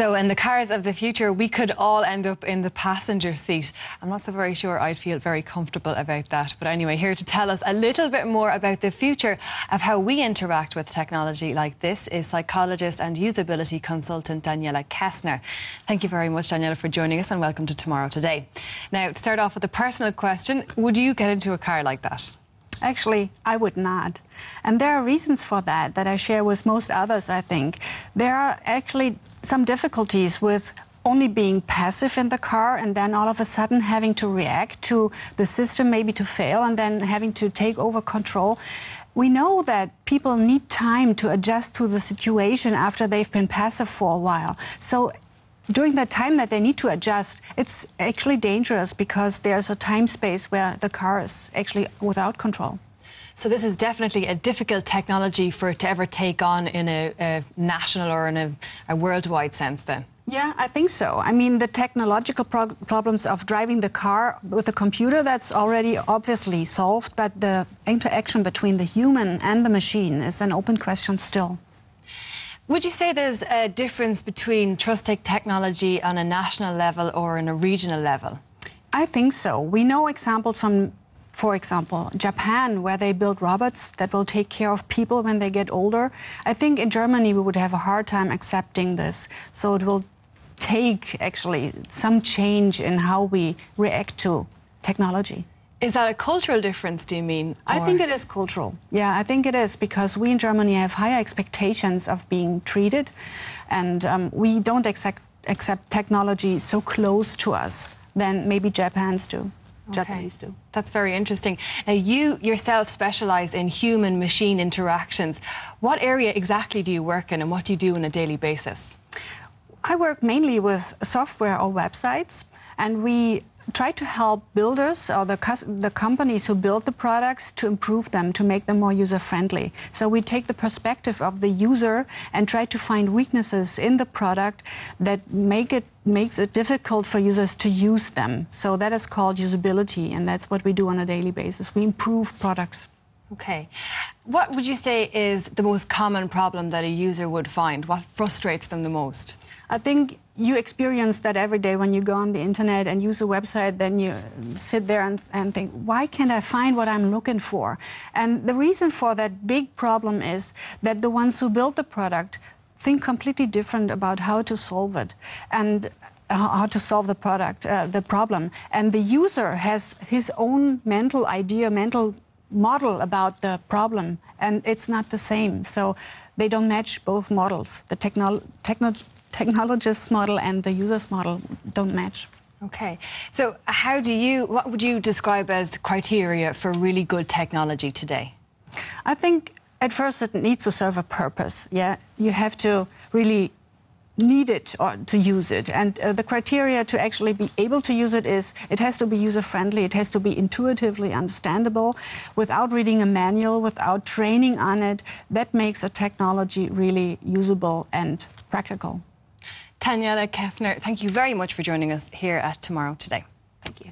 so in the cars of the future, we could all end up in the passenger seat. I'm not so very sure I'd feel very comfortable about that. But anyway, here to tell us a little bit more about the future of how we interact with technology like this is psychologist and usability consultant Daniela Kessner. Thank you very much, Daniela, for joining us and welcome to Tomorrow Today. Now, to start off with a personal question, would you get into a car like that? Actually, I would not. And there are reasons for that that I share with most others, I think. There are actually some difficulties with only being passive in the car and then all of a sudden having to react to the system maybe to fail and then having to take over control. We know that people need time to adjust to the situation after they've been passive for a while. So during the time that they need to adjust, it's actually dangerous because there's a time space where the car is actually without control. So this is definitely a difficult technology for it to ever take on in a, a national or in a, a worldwide sense then. Yeah, I think so. I mean, the technological pro problems of driving the car with a computer, that's already obviously solved, but the interaction between the human and the machine is an open question still. Would you say there's a difference between Trustech technology on a national level or in a regional level? I think so. We know examples from for example, Japan, where they build robots that will take care of people when they get older. I think in Germany we would have a hard time accepting this. So it will take actually some change in how we react to technology. Is that a cultural difference, do you mean? Or? I think it is cultural. Yeah, I think it is because we in Germany have higher expectations of being treated and um, we don't accept, accept technology so close to us than maybe Japans do. Japanese do. That's very interesting. Now, you yourself specialise in human machine interactions. What area exactly do you work in and what do you do on a daily basis? I work mainly with software or websites, and we try to help builders or the, the companies who build the products to improve them, to make them more user friendly. So we take the perspective of the user and try to find weaknesses in the product that make it makes it difficult for users to use them. So that is called usability, and that's what we do on a daily basis. We improve products. Okay. What would you say is the most common problem that a user would find? What frustrates them the most? I think you experience that every day when you go on the internet and use a website, then you sit there and, and think, why can't I find what I'm looking for? And the reason for that big problem is that the ones who build the product think completely different about how to solve it. And uh, how to solve the product, uh, the problem, and the user has his own mental idea, mental model about the problem, and it's not the same. So they don't match both models. The technolo- techno- technologist's model and the user's model don't match. Okay. So, how do you, what would you describe as criteria for really good technology today? I think at first it needs to serve a purpose. Yeah. You have to really need it or to use it. And uh, the criteria to actually be able to use it is it has to be user friendly, it has to be intuitively understandable without reading a manual, without training on it. That makes a technology really usable and practical. Daniela Kessner, thank you very much for joining us here at Tomorrow Today. Thank you.